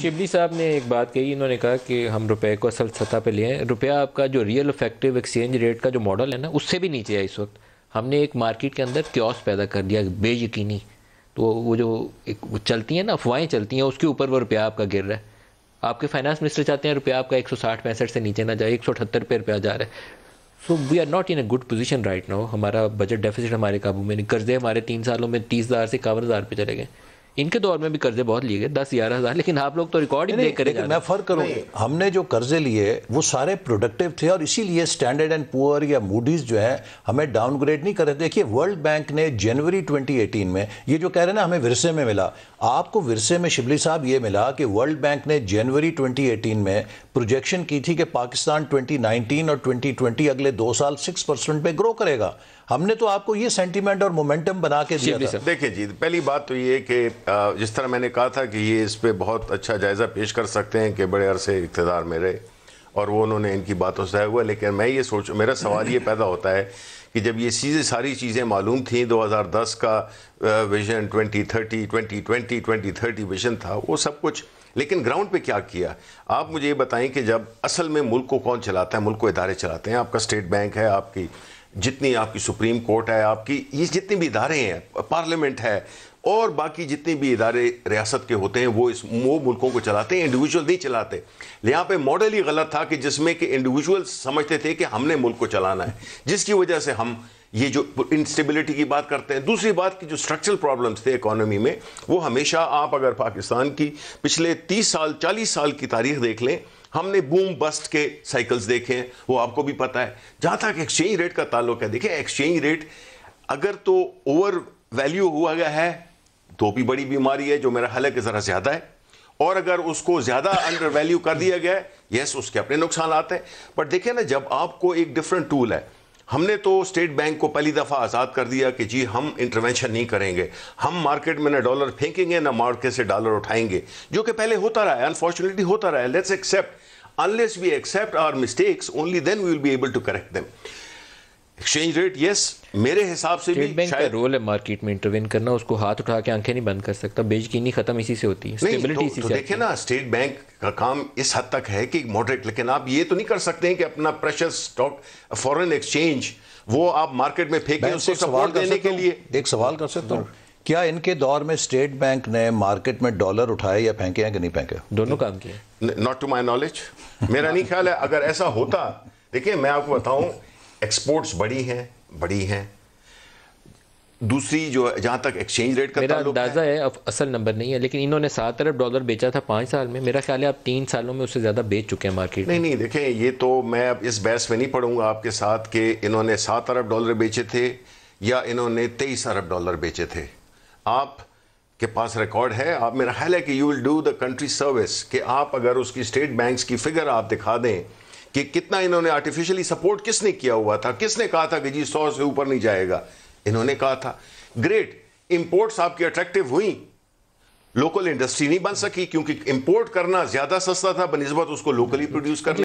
शिबली साहब ने एक बात कही इन्होंने कहा कि हम रुपए को असल सतह पे लिए रुपया आपका जो रियल इफेक्टिव एक्सचेंज रेट का जो मॉडल है ना उससे भी नीचे है इस वक्त हमने एक मार्केट के अंदर क्योस पैदा कर दिया बेयकीनी तो वो जो एक वो चलती हैं ना अफवाहें चलती हैं उसके ऊपर वो रुपया आपका गिर रहा है आपके फाइनेंस मिनिस्टर चाहते हैं रुपया आपका एक सौ साठ से नीचे ना जाए एक सौ अठहत्तर रुपया जा रहा है so we are not in a good position right now हमारा बजट डेफिसिट हमारे काबू में नहीं कर्जे हमारे तीन सालों में तीस हज़ार से इक्यावन हज़ार चले गए इनके दौर में भी कर्जे बहुत लिए गए दस ग्यारह हज़ार लेकिन आप लोग तो रिकॉर्ड ही देख करेंगे मैं फ़र्क करूँ हमने जो कर्जे लिए वो सारे प्रोडक्टिव थे और इसीलिए स्टैंडर्ड एंड पुअर या मूडीज़ जो है हमें डाउनग्रेड नहीं कर रहे देखिए वर्ल्ड बैंक ने जनवरी 2018 में ये जो कह रहे हैं ना हमें विरसे में मिला आपको विरसे में शिबली साहब ये मिला कि वर्ल्ड बैंक ने जनवरी ट्वेंटी में प्रोजेक्शन की थी कि पाकिस्तान ट्वेंटी और ट्वेंटी अगले दो साल सिक्स पे ग्रो करेगा हमने तो आपको ये सेंटीमेंट और मोमेंटम बना के दिया था देखिए जी पहली बात तो ये कि जिस तरह मैंने कहा था कि ये इस पर बहुत अच्छा जायज़ा पेश कर सकते हैं कि बड़े अरसे इकतदार में रहे और वो उन्होंने इनकी बातों से हुआ लेकिन मैं ये सोच मेरा सवाल ये पैदा होता है कि जब ये चीज़ें सारी चीज़ें मालूम थी 2010 का विजन 2030 2020 2030 विजन था वो सब कुछ लेकिन ग्राउंड पे क्या किया आप मुझे ये बताएं कि जब असल में मुल्क को कौन चलाता है मुल्क को इदारे चलाते हैं आपका स्टेट बैंक है आपकी जितनी आपकी सुप्रीम कोर्ट है आपकी ये जितने भी इदारे हैं पार्लियामेंट है और बाकी जितने भी इदारे रियासत के होते हैं वो इस वो मुल्कों को चलाते हैं इंडिविजुअल नहीं चलाते यहाँ पे मॉडल ही गलत था कि जिसमें कि इंडिविजुअल समझते थे कि हमने मुल्क को चलाना है जिसकी वजह से हम ये जो इंस्टेबिलिटी की बात करते हैं दूसरी बात की जो स्ट्रक्चरल प्रॉब्लम्स थे इकोनॉमी में वो हमेशा आप अगर पाकिस्तान की पिछले तीस साल चालीस साल की तारीख देख लें हमने बूम बस्ट के साइकिल्स देखे हैं वो आपको भी पता है जहां तक एक्सचेंज रेट का ताल्लुक है देखिए एक्सचेंज रेट अगर तो ओवर वैल्यू हुआ गया है तो भी बड़ी बीमारी है जो मेरा हल है ज़रा ज़्यादा है और अगर उसको ज़्यादा अंडर वैल्यू कर दिया गया है यस उसके अपने नुकसान आते हैं बट देखिए ना जब आपको एक डिफरेंट टूल है हमने तो स्टेट बैंक को पहली दफ़ा आज़ाद कर दिया कि जी हम इंटरवेंशन नहीं करेंगे हम मार्केट में ना डॉलर फेंकेंगे ना मार्केट से डॉलर उठाएंगे जो कि पहले होता रहा है अनफॉर्चुनेटली होता रहा है let's accept unless we accept our mistakes only then we will be able to correct them exchange rate yes मेरे हिसाब से भी बैंक शायद रोल है मार्केट में इंटरवेन करना उसको हाथ उठा के आंखें नहीं बंद कर सकता बेचकीनी खत्म इसी से होती है स्टेबिलिटी तो, तो देखिए ना स्टेट बैंक का काम इस हद तक है कि मॉडरेट लेकिन आप ये तो नहीं कर सकते हैं कि अपना प्रेशर स्टॉक फॉरेन एक्सचेंज वो आप मार्केट में फेंके उसको सवाल देने के लिए एक सवाल कर सकता हूँ हाँ। क्या इनके दौर में स्टेट बैंक ने मार्केट में डॉलर उठाए या फेंके हैं कि नहीं फेंके दोनों काम किए नॉट टू माई नॉलेज मेरा नहीं ख्याल है अगर ऐसा होता देखिए मैं आपको बताऊं एक्सपोर्ट्स बढ़ी हैं बढ़ी हैं दूसरी जो जहाँ तक एक्सचेंज रेट का मेरा अंदाज़ा है, है अब असल नंबर नहीं है लेकिन इन्होंने सात अरब डॉलर बेचा था पाँच साल में मेरा ख्याल है आप तीन सालों में उससे ज़्यादा बेच चुके हैं मार्केट नहीं नहीं देखें ये तो मैं अब इस बहस में नहीं पढ़ूंगा आपके साथ कि इन्होंने सात अरब डॉलर बेचे थे या इन्होंने तेईस अरब डॉलर बेचे थे आप के पास रिकॉर्ड है आप मेरा ख्याल है कि you will do the country service कि आप अगर उसकी स्टेट बैंक की फिगर आप दिखा दें कि कितना इन्होंने आर्टिफिशियली सपोर्ट किसने किया हुआ था किसने कहा था कि जी सौ से ऊपर नहीं जाएगा इन्होंने कहा था ग्रेट इंपोर्ट्स आपकी अट्रैक्टिव हुई लोकल इंडस्ट्री नहीं बन सकी क्योंकि इंपोर्ट करना ज्यादा सस्ता था बनस्बत उसको लोकली प्रोड्यूस करना